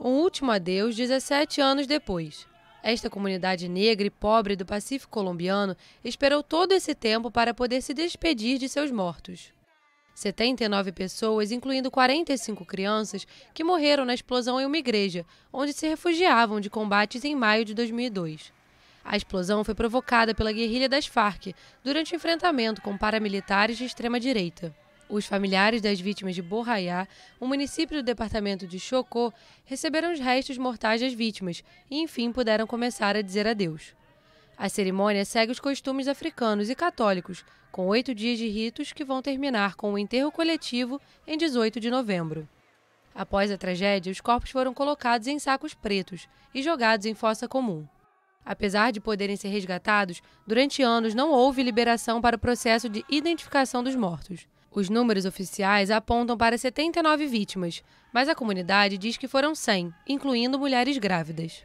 um último adeus 17 anos depois. Esta comunidade negra e pobre do Pacífico colombiano esperou todo esse tempo para poder se despedir de seus mortos. 79 pessoas, incluindo 45 crianças, que morreram na explosão em uma igreja, onde se refugiavam de combates em maio de 2002. A explosão foi provocada pela guerrilha das Farc durante o enfrentamento com paramilitares de extrema direita. Os familiares das vítimas de Borraiá, o município do departamento de Chocó, receberam os restos mortais das vítimas e, enfim, puderam começar a dizer adeus. A cerimônia segue os costumes africanos e católicos, com oito dias de ritos que vão terminar com o enterro coletivo em 18 de novembro. Após a tragédia, os corpos foram colocados em sacos pretos e jogados em fossa comum. Apesar de poderem ser resgatados, durante anos não houve liberação para o processo de identificação dos mortos. Os números oficiais apontam para 79 vítimas, mas a comunidade diz que foram 100, incluindo mulheres grávidas.